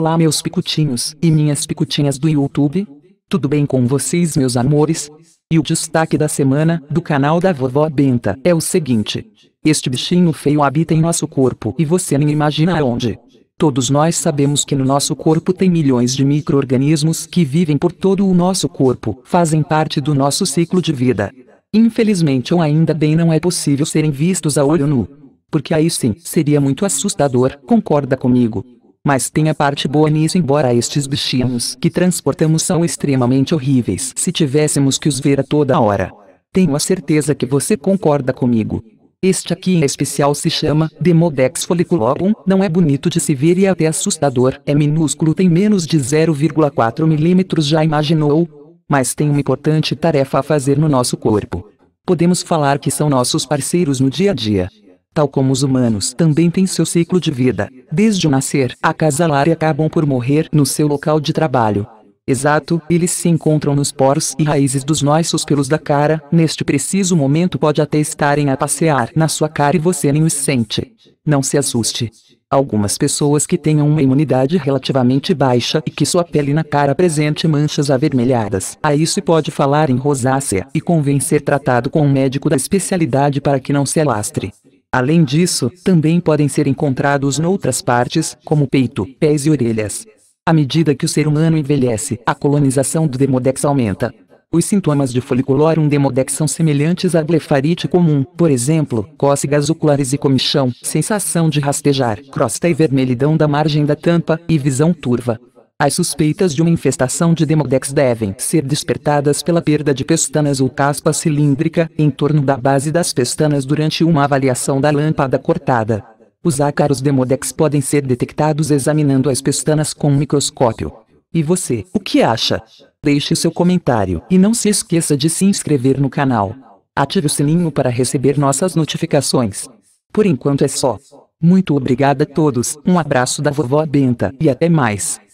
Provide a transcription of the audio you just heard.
Olá meus picutinhos e minhas picutinhas do YouTube. Tudo bem com vocês meus amores? E o destaque da semana do canal da vovó Benta é o seguinte. Este bichinho feio habita em nosso corpo e você nem imagina onde. Todos nós sabemos que no nosso corpo tem milhões de micro-organismos que vivem por todo o nosso corpo, fazem parte do nosso ciclo de vida. Infelizmente ou ainda bem não é possível serem vistos a olho nu. Porque aí sim, seria muito assustador, concorda comigo? Mas tem a parte boa nisso embora estes bichinhos que transportamos são extremamente horríveis se tivéssemos que os ver a toda hora. Tenho a certeza que você concorda comigo. Este aqui em especial se chama Demodex folliculobum, não é bonito de se ver e é até assustador, é minúsculo, tem menos de 0,4 milímetros, já imaginou? Mas tem uma importante tarefa a fazer no nosso corpo. Podemos falar que são nossos parceiros no dia a dia. Tal como os humanos, também tem seu ciclo de vida desde o nascer, acasalar e acabam por morrer no seu local de trabalho. Exato, eles se encontram nos poros e raízes dos nossos pelos da cara, neste preciso momento pode até estarem a passear na sua cara e você nem os sente. Não se assuste. Algumas pessoas que tenham uma imunidade relativamente baixa e que sua pele na cara apresente manchas avermelhadas, a isso pode falar em rosácea e convém ser tratado com um médico da especialidade para que não se alastre. Além disso, também podem ser encontrados noutras partes, como peito, pés e orelhas. À medida que o ser humano envelhece, a colonização do Demodex aumenta. Os sintomas de folicolorum demodex são semelhantes à blefarite comum, por exemplo, cócegas oculares e comichão, sensação de rastejar, crosta e vermelhidão da margem da tampa, e visão turva. As suspeitas de uma infestação de Demodex devem ser despertadas pela perda de pestanas ou caspa cilíndrica em torno da base das pestanas durante uma avaliação da lâmpada cortada. Os ácaros Demodex podem ser detectados examinando as pestanas com um microscópio. E você, o que acha? Deixe seu comentário e não se esqueça de se inscrever no canal. Ative o sininho para receber nossas notificações. Por enquanto é só. Muito obrigada a todos, um abraço da vovó Benta e até mais.